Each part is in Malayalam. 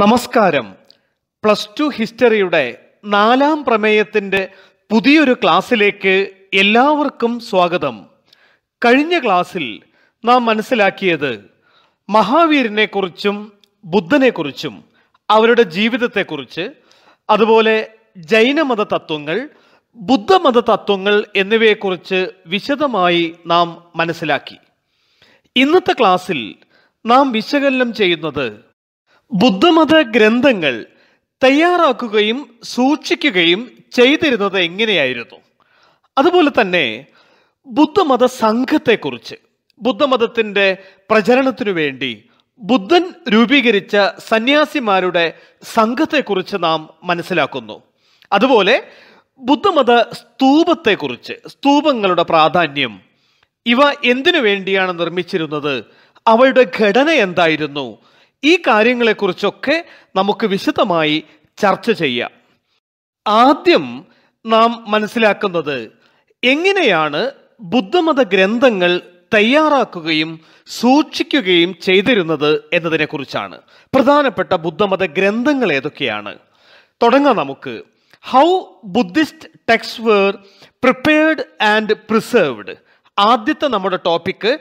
നമസ്കാരം പ്ലസ് ടു ഹിസ്റ്ററിയുടെ നാലാം പ്രമേയത്തിൻ്റെ പുതിയൊരു ക്ലാസ്സിലേക്ക് എല്ലാവർക്കും സ്വാഗതം കഴിഞ്ഞ ക്ലാസ്സിൽ നാം മനസ്സിലാക്കിയത് മഹാവീരനെക്കുറിച്ചും ബുദ്ധനെക്കുറിച്ചും അവരുടെ ജീവിതത്തെക്കുറിച്ച് അതുപോലെ ജൈനമത തത്വങ്ങൾ ബുദ്ധമത തത്വങ്ങൾ എന്നിവയെക്കുറിച്ച് വിശദമായി നാം മനസ്സിലാക്കി ഇന്നത്തെ ക്ലാസ്സിൽ നാം വിശകലനം ചെയ്യുന്നത് ബുദ്ധമത ഗ്രന്ഥങ്ങൾ തയ്യാറാക്കുകയും സൂക്ഷിക്കുകയും ചെയ്തിരുന്നത് എങ്ങനെയായിരുന്നു അതുപോലെ തന്നെ ബുദ്ധമത സംഘത്തെക്കുറിച്ച് ബുദ്ധമതത്തിൻ്റെ പ്രചരണത്തിനു വേണ്ടി ബുദ്ധൻ രൂപീകരിച്ച സന്യാസിമാരുടെ സംഘത്തെക്കുറിച്ച് നാം മനസ്സിലാക്കുന്നു അതുപോലെ ബുദ്ധമത സ്തൂപത്തെക്കുറിച്ച് സ്തൂപങ്ങളുടെ പ്രാധാന്യം ഇവ എന്തിനു വേണ്ടിയാണ് നിർമ്മിച്ചിരുന്നത് അവയുടെ ഘടന എന്തായിരുന്നു ഈ കാര്യങ്ങളെക്കുറിച്ചൊക്കെ നമുക്ക് വിശദമായി ചർച്ച ചെയ്യാം ആദ്യം നാം മനസ്സിലാക്കുന്നത് എങ്ങനെയാണ് ബുദ്ധമത ഗ്രന്ഥങ്ങൾ തയ്യാറാക്കുകയും സൂക്ഷിക്കുകയും ചെയ്തിരുന്നത് എന്നതിനെക്കുറിച്ചാണ് പ്രധാനപ്പെട്ട ബുദ്ധമത ഗ്രന്ഥങ്ങൾ ഏതൊക്കെയാണ് തുടങ്ങാം നമുക്ക് how Buddhist text were prepared and preserved ആദ്യത്തെ നമ്മുടെ ടോപ്പിക്ക്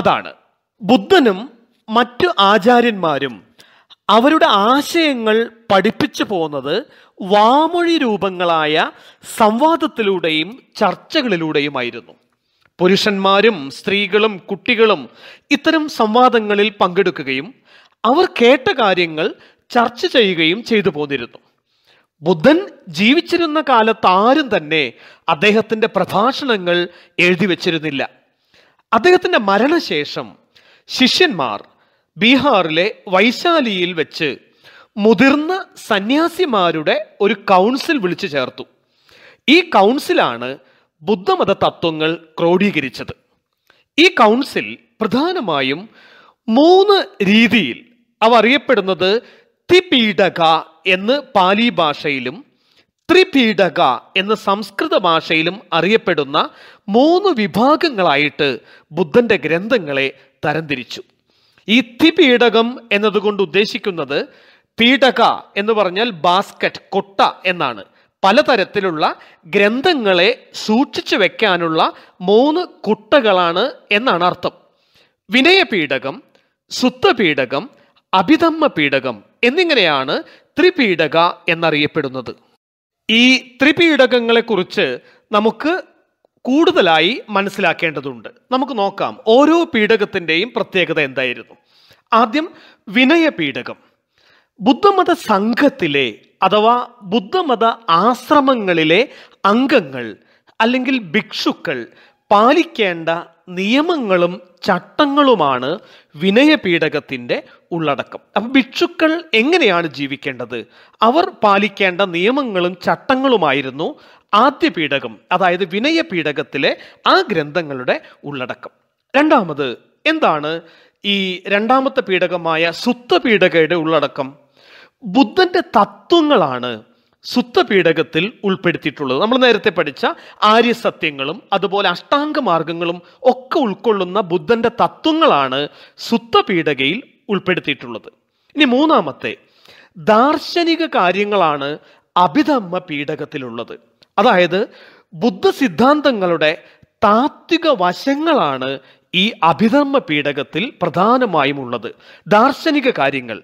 അതാണ് ബുദ്ധനും മറ്റു ആചാര്യന്മാരും അവരുടെ ആശയങ്ങൾ പഠിപ്പിച്ചു പോകുന്നത് വാമൊഴി രൂപങ്ങളായ സംവാദത്തിലൂടെയും ചർച്ചകളിലൂടെയുമായിരുന്നു പുരുഷന്മാരും സ്ത്രീകളും കുട്ടികളും ഇത്തരം സംവാദങ്ങളിൽ പങ്കെടുക്കുകയും അവർ കേട്ട കാര്യങ്ങൾ ചർച്ച ചെയ്യുകയും ചെയ്തു പോന്നിരുന്നു ബുദ്ധൻ ജീവിച്ചിരുന്ന കാലത്ത് ആരും തന്നെ അദ്ദേഹത്തിൻ്റെ പ്രഭാഷണങ്ങൾ എഴുതി വച്ചിരുന്നില്ല അദ്ദേഹത്തിൻ്റെ മരണശേഷം ശിഷ്യന്മാർ ബീഹാറിലെ വൈശാലിയിൽ വെച്ച് മുതിർന്ന സന്യാസിമാരുടെ ഒരു കൗൺസിൽ വിളിച്ചു ചേർത്തു ഈ കൗൺസിലാണ് ബുദ്ധമത തത്വങ്ങൾ ക്രോഡീകരിച്ചത് ഈ കൗൺസിൽ പ്രധാനമായും മൂന്ന് രീതിയിൽ അവ അറിയപ്പെടുന്നത് ത്രിപീഡക എന്ന് പാലി ഭാഷയിലും ത്രിപീഡക എന്ന് സംസ്കൃത ഭാഷയിലും അറിയപ്പെടുന്ന മൂന്ന് വിഭാഗങ്ങളായിട്ട് ബുദ്ധന്റെ ഗ്രന്ഥങ്ങളെ തരംതിരിച്ചു ഇത്തിപീഡകം എന്നതുകൊണ്ട് ഉദ്ദേശിക്കുന്നത് പീഡക എന്ന് പറഞ്ഞാൽ ബാസ്ക്കറ്റ് കൊട്ട എന്നാണ് പലതരത്തിലുള്ള ഗ്രന്ഥങ്ങളെ സൂക്ഷിച്ചു വെക്കാനുള്ള മൂന്ന് കുട്ടകളാണ് എന്നാണ് അർത്ഥം വിനയപീഠകം സുത്തപീഠകം അഭിതമ്മ പീഠകം എന്നിങ്ങനെയാണ് ത്രിപീഠക എന്നറിയപ്പെടുന്നത് ഈ കുറിച്ച് നമുക്ക് കൂടുതലായി മനസ്സിലാക്കേണ്ടതുണ്ട് നമുക്ക് നോക്കാം ഓരോ പീഡകത്തിൻ്റെയും പ്രത്യേകത എന്തായിരുന്നു ആദ്യം വിനയ ബുദ്ധമത സംഘത്തിലെ അഥവാ ബുദ്ധമത ആശ്രമങ്ങളിലെ അംഗങ്ങൾ അല്ലെങ്കിൽ ഭിക്ഷുക്കൾ പാലിക്കേണ്ട നിയമങ്ങളും ചട്ടങ്ങളുമാണ് വിനയപീഠകത്തിൻ്റെ ഉള്ളടക്കം അപ്പം ഭിക്ഷുക്കൾ എങ്ങനെയാണ് ജീവിക്കേണ്ടത് അവർ പാലിക്കേണ്ട നിയമങ്ങളും ചട്ടങ്ങളുമായിരുന്നു ആദ്യ പീഠകം അതായത് വിനയ പീഠകത്തിലെ ആ ഗ്രന്ഥങ്ങളുടെ ഉള്ളടക്കം രണ്ടാമത് എന്താണ് ഈ രണ്ടാമത്തെ പീഠകമായ സുത്തപീഠകയുടെ ഉള്ളടക്കം ബുദ്ധന്റെ തത്വങ്ങളാണ് സുത്തപീഠകത്തിൽ ഉൾപ്പെടുത്തിയിട്ടുള്ളത് നമ്മൾ നേരത്തെ പഠിച്ച ആര്യസത്യങ്ങളും അതുപോലെ അഷ്ടാംഗ മാർഗങ്ങളും ഒക്കെ ഉൾക്കൊള്ളുന്ന ബുദ്ധന്റെ തത്വങ്ങളാണ് സുത്തപീഠകയിൽ ഉൾപ്പെടുത്തിയിട്ടുള്ളത് ഇനി മൂന്നാമത്തെ ദാർശനിക കാര്യങ്ങളാണ് അഭിധമ്മ പീഠകത്തിലുള്ളത് അതായത് ബുദ്ധ സിദ്ധാന്തങ്ങളുടെ താത്വിക വശങ്ങളാണ് ഈ അഭിധർമ്മ പീഠകത്തിൽ പ്രധാനമായും ഉള്ളത് ദാർശനിക കാര്യങ്ങൾ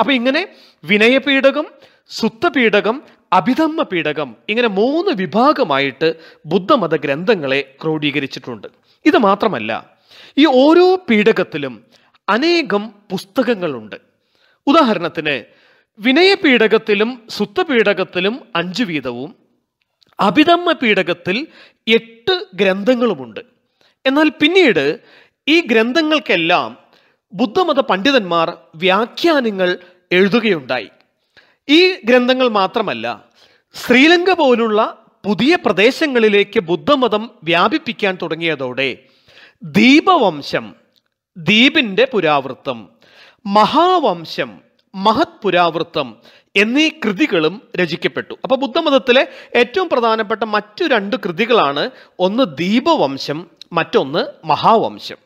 അപ്പൊ ഇങ്ങനെ വിനയപീഠകം സുത്തപീഠകം അഭിധർമ്മ പീഠകം ഇങ്ങനെ മൂന്ന് വിഭാഗമായിട്ട് ബുദ്ധമത ഗ്രന്ഥങ്ങളെ ക്രോഡീകരിച്ചിട്ടുണ്ട് ഇത് മാത്രമല്ല ഈ ഓരോ പീഠകത്തിലും അനേകം പുസ്തകങ്ങളുണ്ട് ഉദാഹരണത്തിന് വിനയപീഠകത്തിലും സുത്തപീഠകത്തിലും അഞ്ച് വീതവും അഭിധമ്മ പീഠകത്തിൽ എട്ട് ഗ്രന്ഥങ്ങളുമുണ്ട് എന്നാൽ പിന്നീട് ഈ ഗ്രന്ഥങ്ങൾക്കെല്ലാം ബുദ്ധമത പണ്ഡിതന്മാർ വ്യാഖ്യാനങ്ങൾ എഴുതുകയുണ്ടായി ഈ ഗ്രന്ഥങ്ങൾ മാത്രമല്ല ശ്രീലങ്ക പോലുള്ള പുതിയ പ്രദേശങ്ങളിലേക്ക് ബുദ്ധമതം വ്യാപിപ്പിക്കാൻ തുടങ്ങിയതോടെ ദീപവംശം ദ്വീപിൻ്റെ പുരാവൃത്തം മഹാവംശം മഹത് പുരാവൃത്തം എന്നീ കൃതികളും രചിക്കപ്പെട്ടു അപ്പോൾ ബുദ്ധമതത്തിലെ ഏറ്റവും പ്രധാനപ്പെട്ട മറ്റു രണ്ട് കൃതികളാണ് ഒന്ന് ദീപവംശം മറ്റൊന്ന് മഹാവംശം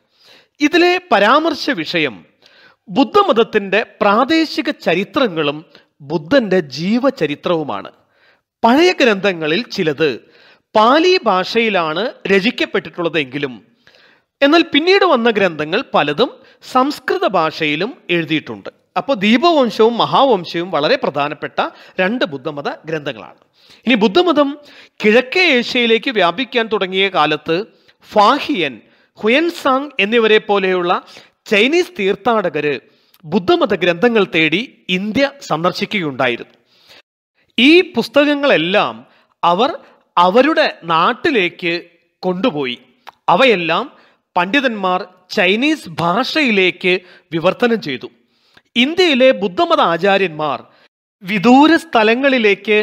ഇതിലെ പരാമർശ വിഷയം ബുദ്ധമതത്തിൻ്റെ പ്രാദേശിക ചരിത്രങ്ങളും ബുദ്ധൻ്റെ ജീവചരിത്രവുമാണ് പഴയ ഗ്രന്ഥങ്ങളിൽ ചിലത് പാലി ഭാഷയിലാണ് രചിക്കപ്പെട്ടിട്ടുള്ളതെങ്കിലും എന്നാൽ പിന്നീട് വന്ന ഗ്രന്ഥങ്ങൾ പലതും സംസ്കൃത ഭാഷയിലും എഴുതിയിട്ടുണ്ട് അപ്പോൾ ദീപവംശവും മഹാവംശവും വളരെ പ്രധാനപ്പെട്ട രണ്ട് ബുദ്ധമത ഗ്രന്ഥങ്ങളാണ് ഇനി ബുദ്ധമതം കിഴക്കേ ഏഷ്യയിലേക്ക് വ്യാപിക്കാൻ തുടങ്ങിയ കാലത്ത് ഫാഹിയൻ ഹുയൻസാങ് എന്നിവരെ പോലെയുള്ള ചൈനീസ് തീർത്ഥാടകർ ബുദ്ധമത ഗ്രന്ഥങ്ങൾ തേടി ഇന്ത്യ സന്ദർശിക്കുകയുണ്ടായിരുന്നു ഈ പുസ്തകങ്ങളെല്ലാം അവർ അവരുടെ നാട്ടിലേക്ക് കൊണ്ടുപോയി അവയെല്ലാം പണ്ഡിതന്മാർ ചൈനീസ് ഭാഷയിലേക്ക് വിവർത്തനം ചെയ്തു ഇന്ത്യയിലെ ബുദ്ധമത ആചാര്യന്മാർ വിദൂര സ്ഥലങ്ങളിലേക്ക്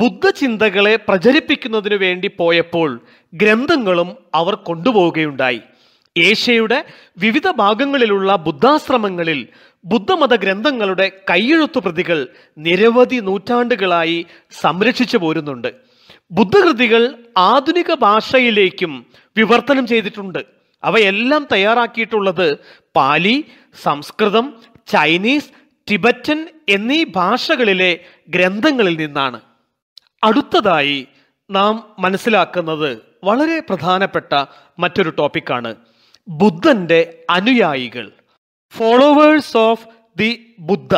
ബുദ്ധചിന്തകളെ പ്രചരിപ്പിക്കുന്നതിനു വേണ്ടി പോയപ്പോൾ ഗ്രന്ഥങ്ങളും അവർ കൊണ്ടുപോവുകയുണ്ടായി ഏഷ്യയുടെ വിവിധ ഭാഗങ്ങളിലുള്ള ബുദ്ധാശ്രമങ്ങളിൽ ബുദ്ധമത ഗ്രന്ഥങ്ങളുടെ കൈയെഴുത്തു പ്രതികൾ നിരവധി നൂറ്റാണ്ടുകളായി സംരക്ഷിച്ചു പോരുന്നുണ്ട് ബുദ്ധകൃതികൾ ആധുനിക ഭാഷയിലേക്കും വിവർത്തനം ചെയ്തിട്ടുണ്ട് അവയെല്ലാം തയ്യാറാക്കിയിട്ടുള്ളത് പാലി സംസ്കൃതം ചൈനീസ് ടിബറ്റൻ എന്നീ ഭാഷകളിലെ ഗ്രന്ഥങ്ങളിൽ നിന്നാണ് അടുത്തതായി നാം മനസ്സിലാക്കുന്നത് വളരെ പ്രധാനപ്പെട്ട മറ്റൊരു ടോപ്പിക്കാണ് ബുദ്ധന്റെ അനുയായികൾ ഫോളോവേഴ്സ് ഓഫ് ദി ബുദ്ധ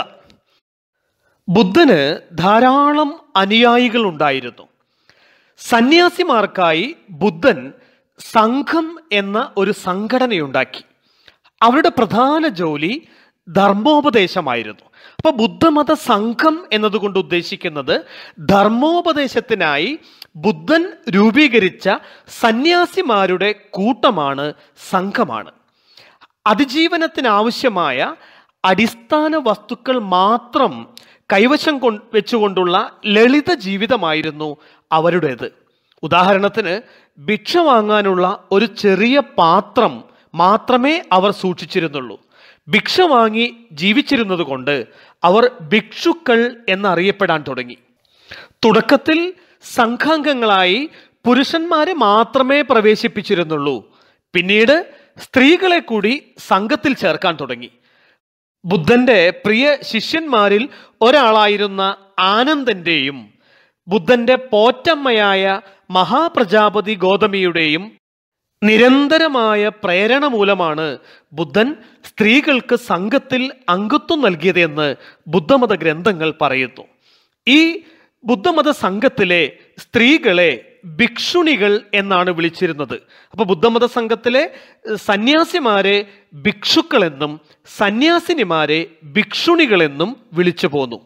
ബുദ്ധന് ധാരാളം അനുയായികൾ ഉണ്ടായിരുന്നു സന്യാസിമാർക്കായി ബുദ്ധൻ സംഘം എന്ന ഒരു സംഘടനയുണ്ടാക്കി അവരുടെ പ്രധാന ജോലി ധർമ്മോപദേശമായിരുന്നു അപ്പോൾ ബുദ്ധമത സംഘം എന്നതുകൊണ്ട് ഉദ്ദേശിക്കുന്നത് ധർമ്മോപദേശത്തിനായി ബുദ്ധൻ രൂപീകരിച്ച സന്യാസിമാരുടെ കൂട്ടമാണ് സംഘമാണ് അതിജീവനത്തിനാവശ്യമായ അടിസ്ഥാന വസ്തുക്കൾ മാത്രം കൈവശം കൊ വെച്ചുകൊണ്ടുള്ള ലളിത ജീവിതമായിരുന്നു അവരുടേത് ഉദാഹരണത്തിന് ഭിക്ഷ വാങ്ങാനുള്ള ഒരു ചെറിയ പാത്രം മാത്രമേ അവർ സൂക്ഷിച്ചിരുന്നുള്ളൂ ഭിക്ഷ വാങ്ങി ജീവിച്ചിരുന്നത് കൊണ്ട് അവർ ഭിക്ഷുക്കൾ എന്നറിയപ്പെടാൻ തുടങ്ങി തുടക്കത്തിൽ സംഘാംഗങ്ങളായി പുരുഷന്മാരെ മാത്രമേ പ്രവേശിപ്പിച്ചിരുന്നുള്ളൂ പിന്നീട് സ്ത്രീകളെ കൂടി സംഘത്തിൽ ചേർക്കാൻ തുടങ്ങി ബുദ്ധന്റെ പ്രിയ ശിഷ്യന്മാരിൽ ഒരാളായിരുന്ന ആനന്ദന്റെയും ബുദ്ധന്റെ പോറ്റമ്മയായ മഹാപ്രജാപതി ഗോതമിയുടെയും നിരന്തരമായ പ്രേരണ മൂലമാണ് ബുദ്ധൻ സ്ത്രീകൾക്ക് സംഘത്തിൽ അംഗത്വം നൽകിയതെന്ന് ബുദ്ധമത ഗ്രന്ഥങ്ങൾ പറയുന്നു ഈ ബുദ്ധമത സംഘത്തിലെ സ്ത്രീകളെ ഭിക്ഷുണികൾ എന്നാണ് വിളിച്ചിരുന്നത് അപ്പോൾ ബുദ്ധമത സംഘത്തിലെ സന്യാസിമാരെ ഭിക്ഷുക്കൾ എന്നും സന്യാസിനിമാരെ ഭിക്ഷുണികൾ എന്നും വിളിച്ചു പോന്നു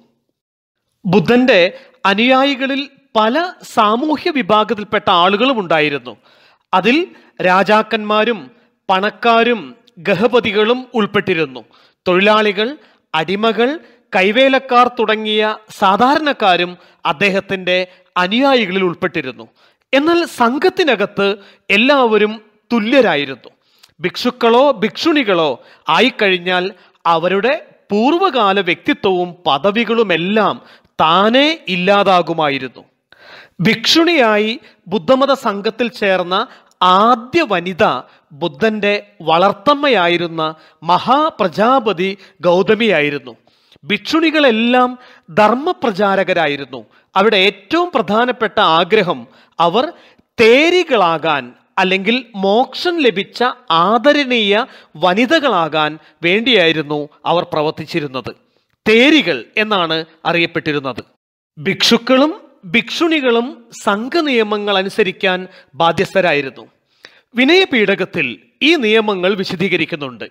ബുദ്ധന്റെ അനുയായികളിൽ പല സാമൂഹ്യ വിഭാഗത്തിൽപ്പെട്ട ആളുകളും ഉണ്ടായിരുന്നു അതിൽ രാജാക്കന്മാരും പണക്കാരും ഗഹപതികളും ഉൾപ്പെട്ടിരുന്നു തൊഴിലാളികൾ അടിമകൾ കൈവേലക്കാർ തുടങ്ങിയ സാധാരണക്കാരും അദ്ദേഹത്തിൻ്റെ അനുയായികളിൽ ഉൾപ്പെട്ടിരുന്നു എന്നാൽ സംഘത്തിനകത്ത് എല്ലാവരും തുല്യരായിരുന്നു ഭിക്ഷുക്കളോ ഭിക്ഷുണികളോ ആയിക്കഴിഞ്ഞാൽ അവരുടെ പൂർവകാല വ്യക്തിത്വവും പദവികളുമെല്ലാം താനേ ഇല്ലാതാകുമായിരുന്നു ഭിക്ഷുണിയായി ബുദ്ധമത സംഘത്തിൽ ചേർന്ന ആദ്യ വനിത ബുദ്ധൻ്റെ വളർത്തമ്മയായിരുന്ന മഹാപ്രജാപതി ഗൗതമിയായിരുന്നു ഭിക്ഷുണികളെല്ലാം ധർമ്മപ്രചാരകരായിരുന്നു അവിടെ ഏറ്റവും പ്രധാനപ്പെട്ട ആഗ്രഹം അവർ തേരികളാകാൻ അല്ലെങ്കിൽ മോക്ഷം ലഭിച്ച ആദരണീയ വനിതകളാകാൻ വേണ്ടിയായിരുന്നു അവർ പ്രവർത്തിച്ചിരുന്നത് തേരികൾ എന്നാണ് അറിയപ്പെട്ടിരുന്നത് ഭിക്ഷുക്കളും ഭിക്ഷുണികളും സംഘനിയമങ്ങൾ അനുസരിക്കാൻ ബാധ്യസ്ഥരായിരുന്നു വിനയപീഠകത്തിൽ ഈ നിയമങ്ങൾ വിശദീകരിക്കുന്നുണ്ട്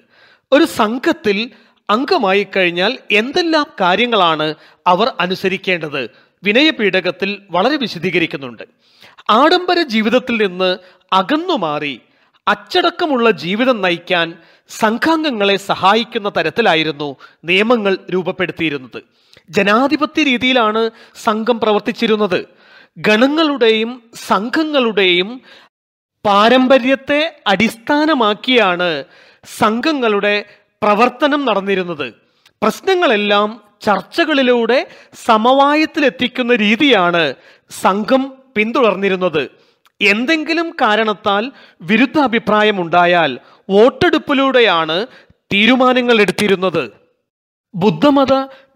ഒരു സംഘത്തിൽ അംഗമായി കഴിഞ്ഞാൽ എന്തെല്ലാം കാര്യങ്ങളാണ് അവർ അനുസരിക്കേണ്ടത് വിനയപീഠകത്തിൽ വളരെ വിശദീകരിക്കുന്നുണ്ട് ആഡംബര ജീവിതത്തിൽ നിന്ന് അകന്നു മാറി അച്ചടക്കമുള്ള ജീവിതം നയിക്കാൻ സംഘാംഗങ്ങളെ സഹായിക്കുന്ന തരത്തിലായിരുന്നു നിയമങ്ങൾ രൂപപ്പെടുത്തിയിരുന്നത് ജനാധിപത്യ രീതിയിലാണ് സംഘം പ്രവർത്തിച്ചിരുന്നത് ഗണങ്ങളുടെയും സംഘങ്ങളുടെയും പാരമ്പര്യത്തെ അടിസ്ഥാനമാക്കിയാണ് സംഘങ്ങളുടെ പ്രവർത്തനം നടന്നിരുന്നത് പ്രശ്നങ്ങളെല്ലാം ചർച്ചകളിലൂടെ സമവായത്തിലെത്തിക്കുന്ന രീതിയാണ് സംഘം പിന്തുടർന്നിരുന്നത് എന്തെങ്കിലും കാരണത്താൽ വിരുദ്ധാഭിപ്രായമുണ്ടായാൽ വോട്ടെടുപ്പിലൂടെയാണ് തീരുമാനങ്ങൾ എടുത്തിരുന്നത് ബുദ്ധമത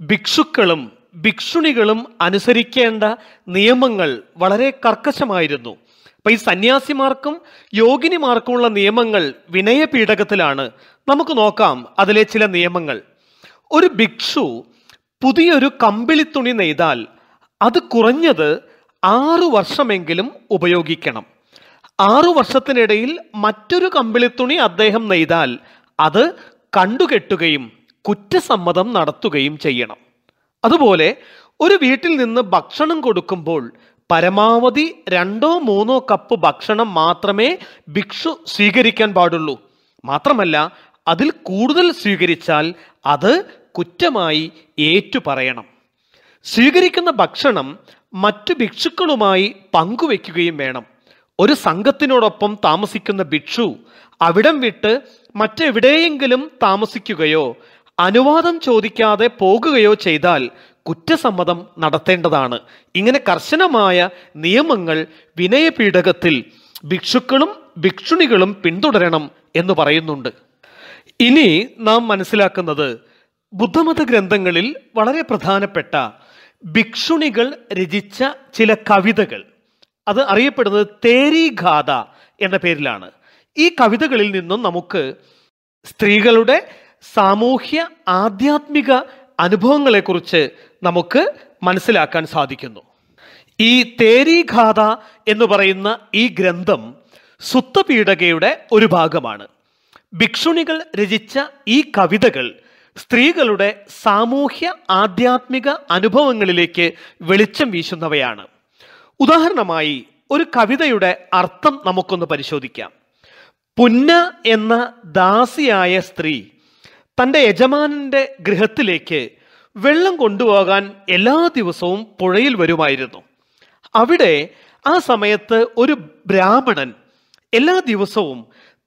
ഭിക്ഷുക്കളും ഭിക്ഷുണികളും അനുസരിക്കേണ്ട നിയമങ്ങൾ വളരെ കർക്കശമായിരുന്നു അപ്പൊ ഈ സന്യാസിമാർക്കും യോഗിനിമാർക്കുമുള്ള നിയമങ്ങൾ വിനയപീഠകത്തിലാണ് നമുക്ക് നോക്കാം അതിലെ ചില നിയമങ്ങൾ ഒരു ഭിക്ഷു പുതിയൊരു തുണി നെയ്താൽ അത് കുറഞ്ഞത് ആറു വർഷമെങ്കിലും ഉപയോഗിക്കണം ആറു വർഷത്തിനിടയിൽ മറ്റൊരു തുണി അദ്ദേഹം നെയ്താൽ അത് കണ്ടുകെട്ടുകയും കുറ്റസമ്മതം നടത്തുകയും ചെയ്യണം അതുപോലെ ഒരു വീട്ടിൽ നിന്ന് ഭക്ഷണം കൊടുക്കുമ്പോൾ പരമാവധി രണ്ടോ മൂന്നോ കപ്പ് ഭക്ഷണം മാത്രമേ ഭിക്ഷു സ്വീകരിക്കാൻ പാടുള്ളൂ മാത്രമല്ല അതിൽ കൂടുതൽ സ്വീകരിച്ചാൽ അത് കുറ്റമായി ഏറ്റുപറയണം സ്വീകരിക്കുന്ന ഭക്ഷണം മറ്റു ഭിക്ഷുക്കളുമായി പങ്കുവെക്കുകയും വേണം ഒരു സംഘത്തിനോടൊപ്പം താമസിക്കുന്ന ഭിക്ഷു അവിടം വിട്ട് മറ്റെവിടെയെങ്കിലും താമസിക്കുകയോ അനുവാദം ചോദിക്കാതെ പോകുകയോ ചെയ്താൽ കുറ്റസമ്മതം നടത്തേണ്ടതാണ് ഇങ്ങനെ കർശനമായ നിയമങ്ങൾ വിനയപീഠകത്തിൽ ഭിക്ഷുക്കളും ഭിക്ഷുണികളും പിന്തുടരണം എന്ന് പറയുന്നുണ്ട് ഇനി നാം മനസ്സിലാക്കുന്നത് ബുദ്ധമത ഗ്രന്ഥങ്ങളിൽ വളരെ പ്രധാനപ്പെട്ട ഭിക്ഷുണികൾ രചിച്ച ചില കവിതകൾ അത് അറിയപ്പെടുന്നത് തേരി ഗാഥ എന്ന പേരിലാണ് ഈ കവിതകളിൽ നിന്നും നമുക്ക് സ്ത്രീകളുടെ സാമൂഹ്യ ആധ്യാത്മിക അനുഭവങ്ങളെക്കുറിച്ച് നമുക്ക് മനസ്സിലാക്കാൻ സാധിക്കുന്നു ഈ തേരീഖാഥ എന്ന് പറയുന്ന ഈ ഗ്രന്ഥം സുത്തപീഠകയുടെ ഒരു ഭാഗമാണ് ഭിക്ഷുണികൾ രചിച്ച ഈ കവിതകൾ സ്ത്രീകളുടെ സാമൂഹ്യ ആധ്യാത്മിക അനുഭവങ്ങളിലേക്ക് വെളിച്ചം വീശുന്നവയാണ് ഉദാഹരണമായി ഒരു കവിതയുടെ അർത്ഥം നമുക്കൊന്ന് പരിശോധിക്കാം പുന്ന എന്ന ദാസിയായ സ്ത്രീ തൻ്റെ യജമാനൻ്റെ ഗൃഹത്തിലേക്ക് വെള്ളം കൊണ്ടുപോകാൻ എല്ലാ ദിവസവും പുഴയിൽ വരുമായിരുന്നു അവിടെ ആ സമയത്ത് ഒരു ബ്രാഹ്മണൻ എല്ലാ ദിവസവും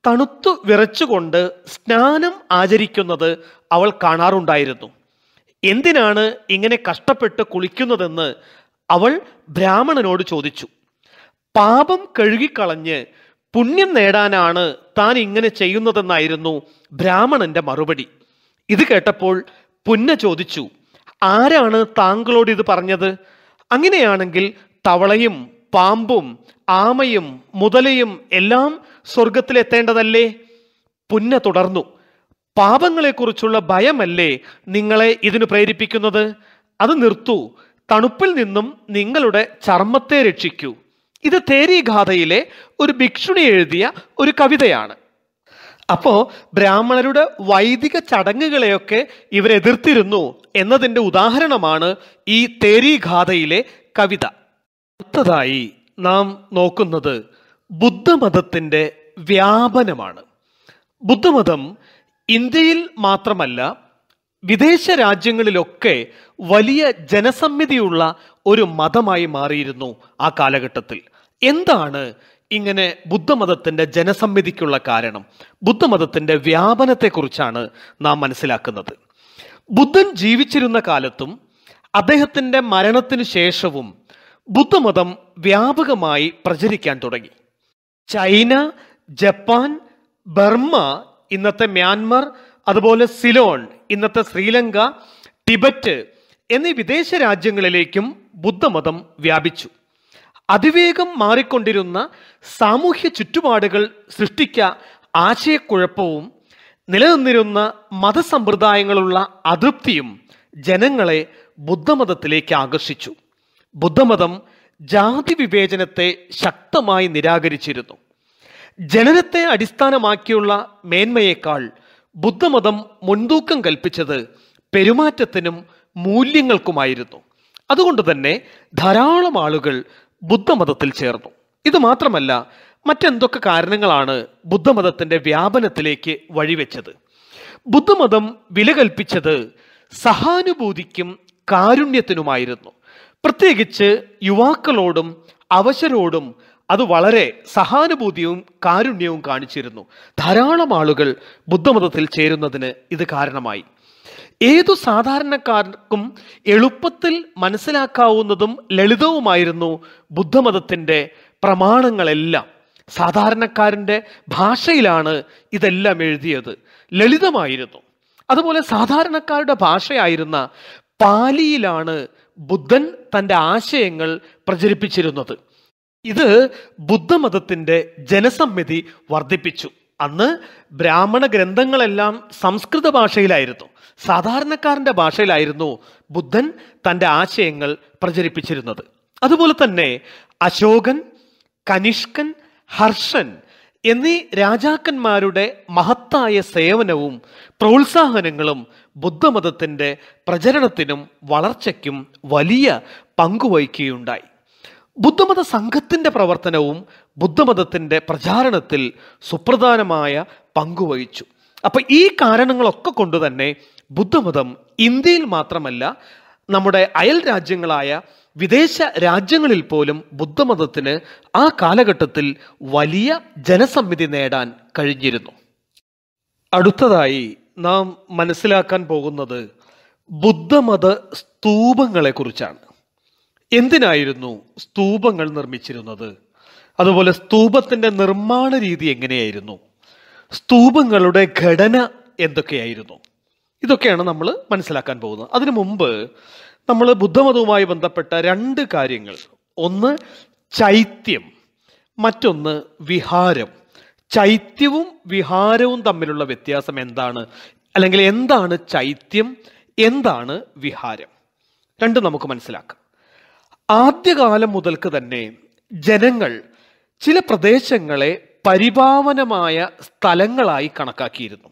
തണുത്തു വിറച്ചുകൊണ്ട് സ്നാനം ആചരിക്കുന്നത് അവൾ കാണാറുണ്ടായിരുന്നു എന്തിനാണ് ഇങ്ങനെ കഷ്ടപ്പെട്ട് കുളിക്കുന്നതെന്ന് അവൾ ബ്രാഹ്മണനോട് ചോദിച്ചു പാപം കഴുകിക്കളഞ്ഞ് പുണ്യം നേടാനാണ് താൻ ഇങ്ങനെ ചെയ്യുന്നതെന്നായിരുന്നു ബ്രാഹ്മണന്റെ മറുപടി ഇത് കേട്ടപ്പോൾ പുന്ന ചോദിച്ചു ആരാണ് താങ്കളോട് ഇത് പറഞ്ഞത് അങ്ങനെയാണെങ്കിൽ തവളയും പാമ്പും ആമയും മുതലയും എല്ലാം സ്വർഗത്തിലെത്തേണ്ടതല്ലേ പുന്ന തുടർന്നു പാപങ്ങളെക്കുറിച്ചുള്ള ഭയമല്ലേ നിങ്ങളെ ഇതിന് പ്രേരിപ്പിക്കുന്നത് അത് നിർത്തൂ തണുപ്പിൽ നിന്നും നിങ്ങളുടെ ചർമ്മത്തെ രക്ഷിക്കൂ ഇത് ഗാഥയിലെ ഒരു ഭിക്ഷുണി എഴുതിയ ഒരു കവിതയാണ് അപ്പോൾ ബ്രാഹ്മണരുടെ വൈദിക ചടങ്ങുകളെയൊക്കെ ഇവരെതിർത്തിരുന്നു എന്നതിൻ്റെ ഉദാഹരണമാണ് ഈ ഗാഥയിലെ കവിത അടുത്തതായി നാം നോക്കുന്നത് ബുദ്ധമതത്തിൻ്റെ വ്യാപനമാണ് ബുദ്ധമതം ഇന്ത്യയിൽ മാത്രമല്ല വിദേശ രാജ്യങ്ങളിലൊക്കെ വലിയ ജനസമ്മിതിയുള്ള ഒരു മതമായി മാറിയിരുന്നു ആ കാലഘട്ടത്തിൽ എന്താണ് ഇങ്ങനെ ബുദ്ധമതത്തിൻ്റെ ജനസമ്മിതിക്കുള്ള കാരണം ബുദ്ധമതത്തിൻ്റെ വ്യാപനത്തെക്കുറിച്ചാണ് നാം മനസ്സിലാക്കുന്നത് ബുദ്ധൻ ജീവിച്ചിരുന്ന കാലത്തും അദ്ദേഹത്തിൻ്റെ മരണത്തിനു ശേഷവും ബുദ്ധമതം വ്യാപകമായി പ്രചരിക്കാൻ തുടങ്ങി ചൈന ജപ്പാൻ ബർമ്മ ഇന്നത്തെ മ്യാൻമർ അതുപോലെ സിലോൺ ഇന്നത്തെ ശ്രീലങ്ക ടിബറ്റ് എന്നീ വിദേശ രാജ്യങ്ങളിലേക്കും ബുദ്ധമതം വ്യാപിച്ചു അതിവേഗം മാറിക്കൊണ്ടിരുന്ന സാമൂഹ്യ ചുറ്റുപാടുകൾ സൃഷ്ടിക്ക ആശയക്കുഴപ്പവും നിലനിന്നിരുന്ന മതസമ്പ്രദായങ്ങളുള്ള അതൃപ്തിയും ജനങ്ങളെ ബുദ്ധമതത്തിലേക്ക് ആകർഷിച്ചു ബുദ്ധമതം ജാതി വിവേചനത്തെ ശക്തമായി നിരാകരിച്ചിരുന്നു ജനനത്തെ അടിസ്ഥാനമാക്കിയുള്ള മേന്മയേക്കാൾ ബുദ്ധമതം മുൻതൂക്കം കൽപ്പിച്ചത് പെരുമാറ്റത്തിനും മൂല്യങ്ങൾക്കുമായിരുന്നു അതുകൊണ്ട് തന്നെ ധാരാളം ആളുകൾ ബുദ്ധമതത്തിൽ ചേർന്നു ഇത് മാത്രമല്ല മറ്റെന്തൊക്കെ കാരണങ്ങളാണ് ബുദ്ധമതത്തിന്റെ വ്യാപനത്തിലേക്ക് വഴിവെച്ചത് ബുദ്ധമതം വിലകൽപ്പിച്ചത് സഹാനുഭൂതിക്കും കാരുണ്യത്തിനുമായിരുന്നു പ്രത്യേകിച്ച് യുവാക്കളോടും അവശരോടും അത് വളരെ സഹാനുഭൂതിയും കാരുണ്യവും കാണിച്ചിരുന്നു ധാരാളം ആളുകൾ ബുദ്ധമതത്തിൽ ചേരുന്നതിന് ഇത് കാരണമായി ഏതു സാധാരണക്കാർക്കും എളുപ്പത്തിൽ മനസ്സിലാക്കാവുന്നതും ലളിതവുമായിരുന്നു ബുദ്ധമതത്തിൻ്റെ പ്രമാണങ്ങളെല്ലാം സാധാരണക്കാരൻ്റെ ഭാഷയിലാണ് ഇതെല്ലാം എഴുതിയത് ലളിതമായിരുന്നു അതുപോലെ സാധാരണക്കാരുടെ ഭാഷയായിരുന്ന പാലിയിലാണ് ബുദ്ധൻ തൻ്റെ ആശയങ്ങൾ പ്രചരിപ്പിച്ചിരുന്നത് ഇത് ബുദ്ധമതത്തിൻ്റെ ജനസമ്മിതി വർദ്ധിപ്പിച്ചു അന്ന് ബ്രാഹ്മണ ഗ്രന്ഥങ്ങളെല്ലാം സംസ്കൃത ഭാഷയിലായിരുന്നു സാധാരണക്കാരൻ്റെ ഭാഷയിലായിരുന്നു ബുദ്ധൻ തൻ്റെ ആശയങ്ങൾ പ്രചരിപ്പിച്ചിരുന്നത് അതുപോലെ തന്നെ അശോകൻ കനിഷ്കൻ ഹർഷൻ എന്നീ രാജാക്കന്മാരുടെ മഹത്തായ സേവനവും പ്രോത്സാഹനങ്ങളും ബുദ്ധമതത്തിൻ്റെ പ്രചരണത്തിനും വളർച്ചയ്ക്കും വലിയ പങ്കുവഹിക്കുകയുണ്ടായി ബുദ്ധമത സംഘത്തിൻ്റെ പ്രവർത്തനവും ബുദ്ധമതത്തിൻ്റെ പ്രചാരണത്തിൽ സുപ്രധാനമായ പങ്കുവഹിച്ചു അപ്പം ഈ കാരണങ്ങളൊക്കെ കൊണ്ടുതന്നെ ബുദ്ധമതം ഇന്ത്യയിൽ മാത്രമല്ല നമ്മുടെ അയൽ രാജ്യങ്ങളായ വിദേശ രാജ്യങ്ങളിൽ പോലും ബുദ്ധമതത്തിന് ആ കാലഘട്ടത്തിൽ വലിയ ജനസമ്മിതി നേടാൻ കഴിഞ്ഞിരുന്നു അടുത്തതായി നാം മനസ്സിലാക്കാൻ പോകുന്നത് ബുദ്ധമത സ്തൂപങ്ങളെക്കുറിച്ചാണ് എന്തിനായിരുന്നു സ്തൂപങ്ങൾ നിർമ്മിച്ചിരുന്നത് അതുപോലെ സ്തൂപത്തിൻ്റെ നിർമ്മാണ രീതി എങ്ങനെയായിരുന്നു സ്തൂപങ്ങളുടെ ഘടന എന്തൊക്കെയായിരുന്നു ഇതൊക്കെയാണ് നമ്മൾ മനസ്സിലാക്കാൻ പോകുന്നത് അതിനു മുമ്പ് നമ്മൾ ബുദ്ധമതവുമായി ബന്ധപ്പെട്ട രണ്ട് കാര്യങ്ങൾ ഒന്ന് ചൈത്യം മറ്റൊന്ന് വിഹാരം ചൈത്യവും വിഹാരവും തമ്മിലുള്ള വ്യത്യാസം എന്താണ് അല്ലെങ്കിൽ എന്താണ് ചൈത്യം എന്താണ് വിഹാരം രണ്ടും നമുക്ക് മനസ്സിലാക്കാം ആദ്യകാലം മുതൽക്ക് തന്നെ ജനങ്ങൾ ചില പ്രദേശങ്ങളെ പരിപാവനമായ സ്ഥലങ്ങളായി കണക്കാക്കിയിരുന്നു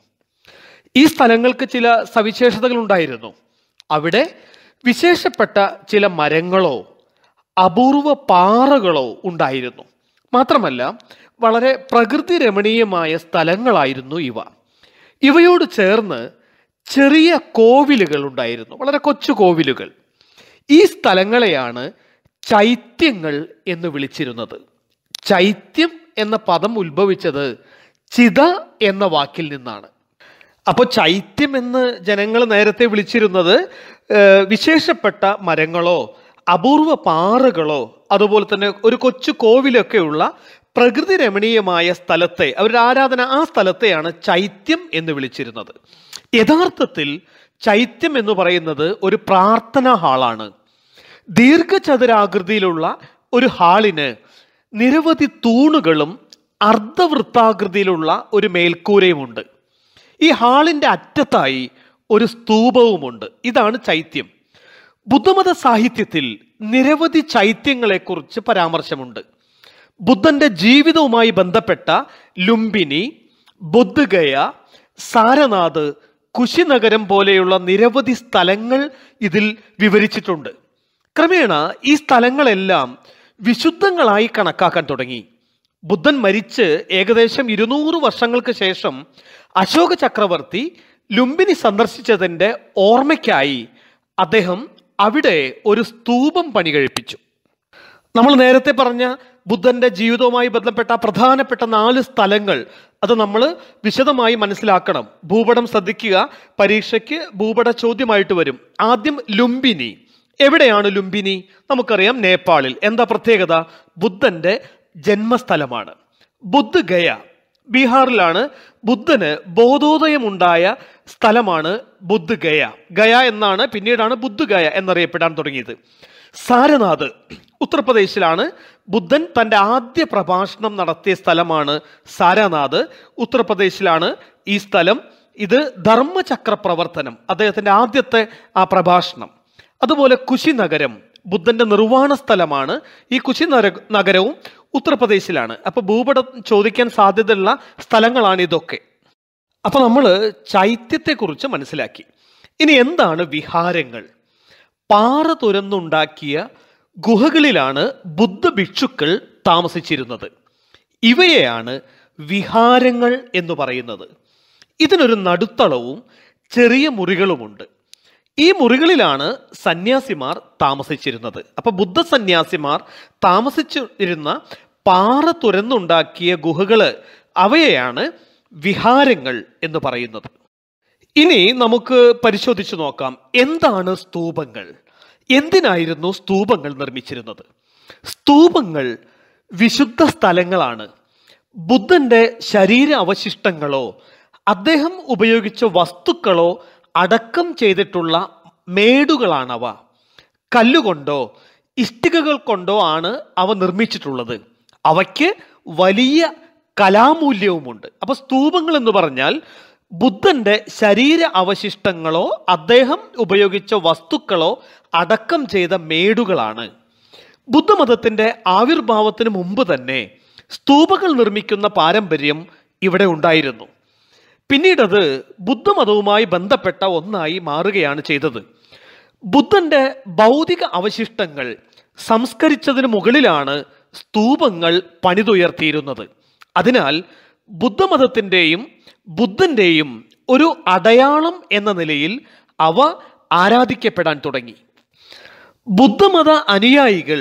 ഈ സ്ഥലങ്ങൾക്ക് ചില സവിശേഷതകൾ ഉണ്ടായിരുന്നു അവിടെ വിശേഷപ്പെട്ട ചില മരങ്ങളോ അപൂർവ പാറകളോ ഉണ്ടായിരുന്നു മാത്രമല്ല വളരെ പ്രകൃതി രമണീയമായ സ്ഥലങ്ങളായിരുന്നു ഇവ ഇവയോട് ചേർന്ന് ചെറിയ കോവിലുകൾ ഉണ്ടായിരുന്നു വളരെ കൊച്ചു കോവിലുകൾ ഈ സ്ഥലങ്ങളെയാണ് ചൈത്യങ്ങൾ എന്ന് വിളിച്ചിരുന്നത് ചൈത്യം എന്ന പദം ഉത്ഭവിച്ചത് ചിത എന്ന വാക്കിൽ നിന്നാണ് അപ്പോൾ ചൈത്യം എന്ന് ജനങ്ങൾ നേരത്തെ വിളിച്ചിരുന്നത് വിശേഷപ്പെട്ട മരങ്ങളോ അപൂർവ പാറകളോ അതുപോലെ തന്നെ ഒരു കൊച്ചു കോവിലൊക്കെയുള്ള പ്രകൃതി രമണീയമായ സ്ഥലത്തെ അവരുടെ ആരാധന ആ സ്ഥലത്തെയാണ് ചൈത്യം എന്ന് വിളിച്ചിരുന്നത് യഥാർത്ഥത്തിൽ ചൈത്യം എന്ന് പറയുന്നത് ഒരു പ്രാർത്ഥനാ ഹാളാണ് ദീർഘചതുരാകൃതിയിലുള്ള ഒരു ഹാളിന് നിരവധി തൂണുകളും അർദ്ധവൃത്താകൃതിയിലുള്ള ഒരു മേൽക്കൂരയുമുണ്ട് ഈ ഹാളിൻ്റെ അറ്റത്തായി ഒരു സ്തൂപവുമുണ്ട് ഇതാണ് ചൈത്യം ബുദ്ധമത സാഹിത്യത്തിൽ നിരവധി ചൈത്യങ്ങളെക്കുറിച്ച് പരാമർശമുണ്ട് ബുദ്ധന്റെ ജീവിതവുമായി ബന്ധപ്പെട്ട ലുംബിനി ബുദ്ധഗയ സാരനാഥ് കുശിനഗരം പോലെയുള്ള നിരവധി സ്ഥലങ്ങൾ ഇതിൽ വിവരിച്ചിട്ടുണ്ട് ക്രമേണ ഈ സ്ഥലങ്ങളെല്ലാം വിശുദ്ധങ്ങളായി കണക്കാക്കാൻ തുടങ്ങി ബുദ്ധൻ മരിച്ച് ഏകദേശം ഇരുന്നൂറ് വർഷങ്ങൾക്ക് ശേഷം അശോക ചക്രവർത്തി ലുംബിനി സന്ദർശിച്ചതിൻ്റെ ഓർമ്മയ്ക്കായി അദ്ദേഹം അവിടെ ഒരു സ്തൂപം പണി കഴിപ്പിച്ചു നമ്മൾ നേരത്തെ പറഞ്ഞ ബുദ്ധൻ്റെ ജീവിതവുമായി ബന്ധപ്പെട്ട പ്രധാനപ്പെട്ട നാല് സ്ഥലങ്ങൾ അത് നമ്മൾ വിശദമായി മനസ്സിലാക്കണം ഭൂപടം ശ്രദ്ധിക്കുക പരീക്ഷയ്ക്ക് ഭൂപട ചോദ്യമായിട്ട് വരും ആദ്യം ലുംബിനി എവിടെയാണ് ലുംബിനി നമുക്കറിയാം നേപ്പാളിൽ എന്താ പ്രത്യേകത ബുദ്ധൻ്റെ ജന്മസ്ഥലമാണ് ബുദ്ധ് ഗയ ബീഹാറിലാണ് ബുദ്ധന് ബോധോദയമുണ്ടായ സ്ഥലമാണ് ബുദ്ധ് ഗയ ഗയ എന്നാണ് പിന്നീടാണ് ബുദ്ധ് ഗയ എന്നറിയപ്പെടാൻ തുടങ്ങിയത് സാരനാഥ് ഉത്തർപ്രദേശിലാണ് ബുദ്ധൻ തൻ്റെ ആദ്യ പ്രഭാഷണം നടത്തിയ സ്ഥലമാണ് സാരനാഥ് ഉത്തർപ്രദേശിലാണ് ഈ സ്ഥലം ഇത് ധർമ്മചക്ര പ്രവർത്തനം അദ്ദേഹത്തിൻ്റെ ആദ്യത്തെ ആ പ്രഭാഷണം അതുപോലെ കുശിനഗരം ബുദ്ധന്റെ നിർവ്വാണ സ്ഥലമാണ് ഈ കുശി നഗരവും ഉത്തർപ്രദേശിലാണ് അപ്പോൾ ഭൂപടം ചോദിക്കാൻ സാധ്യതയുള്ള സ്ഥലങ്ങളാണ് ഇതൊക്കെ അപ്പോൾ നമ്മൾ ചൈത്യത്തെക്കുറിച്ച് മനസ്സിലാക്കി ഇനി എന്താണ് വിഹാരങ്ങൾ പാറ തുരന്നുണ്ടാക്കിയ ഗുഹകളിലാണ് ബുദ്ധ ഭിക്ഷുക്കൾ താമസിച്ചിരുന്നത് ഇവയെയാണ് വിഹാരങ്ങൾ എന്ന് പറയുന്നത് ഇതിനൊരു നടുത്തളവും ചെറിയ മുറികളുമുണ്ട് ഈ മുറികളിലാണ് സന്യാസിമാർ താമസിച്ചിരുന്നത് അപ്പോൾ ബുദ്ധ സന്യാസിമാർ താമസിച്ചിരുന്ന പാറ തുരന്നുണ്ടാക്കിയ ഗുഹകൾ അവയെയാണ് വിഹാരങ്ങൾ എന്ന് പറയുന്നത് ഇനി നമുക്ക് പരിശോധിച്ചു നോക്കാം എന്താണ് സ്തൂപങ്ങൾ എന്തിനായിരുന്നു സ്തൂപങ്ങൾ നിർമ്മിച്ചിരുന്നത് സ്തൂപങ്ങൾ വിശുദ്ധ സ്ഥലങ്ങളാണ് ബുദ്ധന്റെ ശരീര അവശിഷ്ടങ്ങളോ അദ്ദേഹം ഉപയോഗിച്ച വസ്തുക്കളോ അടക്കം ചെയ്തിട്ടുള്ള മേടുകളാണവ കല്ലുകൊണ്ടോ ഇഷ്ടികകൾ കൊണ്ടോ ആണ് അവ നിർമ്മിച്ചിട്ടുള്ളത് അവയ്ക്ക് വലിയ കലാമൂല്യവുമുണ്ട് അപ്പൊ സ്തൂപങ്ങൾ എന്ന് പറഞ്ഞാൽ ബുദ്ധന്റെ ശരീര അവശിഷ്ടങ്ങളോ അദ്ദേഹം ഉപയോഗിച്ച വസ്തുക്കളോ അടക്കം ചെയ്ത മേടുകളാണ് ബുദ്ധമതത്തിന്റെ ആവിർഭാവത്തിന് മുമ്പ് തന്നെ സ്തൂപങ്ങൾ നിർമ്മിക്കുന്ന പാരമ്പര്യം ഇവിടെ ഉണ്ടായിരുന്നു പിന്നീടത് ബുദ്ധമതവുമായി ബന്ധപ്പെട്ട ഒന്നായി മാറുകയാണ് ചെയ്തത് ബുദ്ധന്റെ ഭൗതിക അവശിഷ്ടങ്ങൾ സംസ്കരിച്ചതിന് മുകളിലാണ് സ്തൂപങ്ങൾ പണിതുയർത്തിയിരുന്നത് അതിനാൽ ബുദ്ധമതത്തിൻ്റെയും ബുദ്ധൻ്റെയും ഒരു അടയാളം എന്ന നിലയിൽ അവ ആരാധിക്കപ്പെടാൻ തുടങ്ങി ബുദ്ധമത അനുയായികൾ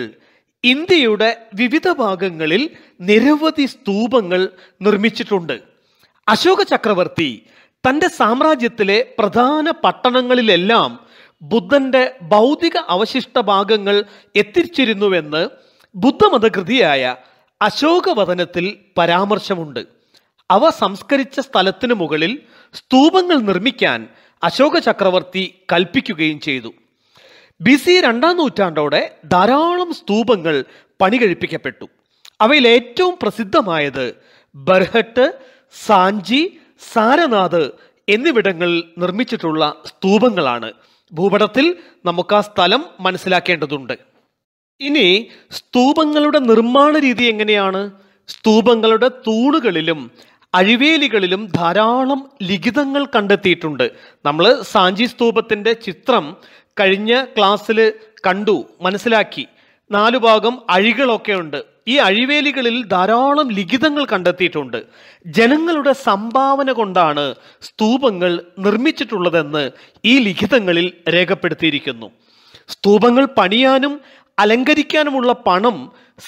ഇന്ത്യയുടെ വിവിധ ഭാഗങ്ങളിൽ നിരവധി സ്തൂപങ്ങൾ നിർമ്മിച്ചിട്ടുണ്ട് അശോക ചക്രവർത്തി തൻ്റെ സാമ്രാജ്യത്തിലെ പ്രധാന പട്ടണങ്ങളിലെല്ലാം ബുദ്ധൻ്റെ ഭൗതിക അവശിഷ്ട ഭാഗങ്ങൾ എത്തിച്ചിരുന്നുവെന്ന് ബുദ്ധമതകൃതിയായ അശോകവതനത്തിൽ പരാമർശമുണ്ട് അവ സംസ്കരിച്ച സ്ഥലത്തിനു മുകളിൽ സ്തൂപങ്ങൾ നിർമ്മിക്കാൻ അശോക ചക്രവർത്തി കൽപ്പിക്കുകയും ചെയ്തു ബി സി രണ്ടാം നൂറ്റാണ്ടോടെ ധാരാളം സ്തൂപങ്ങൾ പണി കഴിപ്പിക്കപ്പെട്ടു അവയിൽ ഏറ്റവും പ്രസിദ്ധമായത് ബർഹട്ട് സാഞ്ചി സാരനാഥ് എന്നിവിടങ്ങൾ നിർമ്മിച്ചിട്ടുള്ള സ്തൂപങ്ങളാണ് ഭൂപടത്തിൽ നമുക്ക് ആ സ്ഥലം മനസ്സിലാക്കേണ്ടതുണ്ട് ഇനി സ്തൂപങ്ങളുടെ നിർമ്മാണ രീതി എങ്ങനെയാണ് സ്തൂപങ്ങളുടെ തൂണുകളിലും അഴിവേലികളിലും ധാരാളം ലിഖിതങ്ങൾ കണ്ടെത്തിയിട്ടുണ്ട് നമ്മൾ സാഞ്ചി സ്തൂപത്തിൻ്റെ ചിത്രം കഴിഞ്ഞ ക്ലാസ്സിൽ കണ്ടു മനസ്സിലാക്കി നാലു ഭാഗം അഴികളൊക്കെ ഉണ്ട് ഈ അഴിവേലികളിൽ ധാരാളം ലിഖിതങ്ങൾ കണ്ടെത്തിയിട്ടുണ്ട് ജനങ്ങളുടെ സംഭാവന കൊണ്ടാണ് സ്തൂപങ്ങൾ നിർമ്മിച്ചിട്ടുള്ളതെന്ന് ഈ ലിഖിതങ്ങളിൽ രേഖപ്പെടുത്തിയിരിക്കുന്നു സ്തൂപങ്ങൾ പണിയാനും അലങ്കരിക്കാനുമുള്ള പണം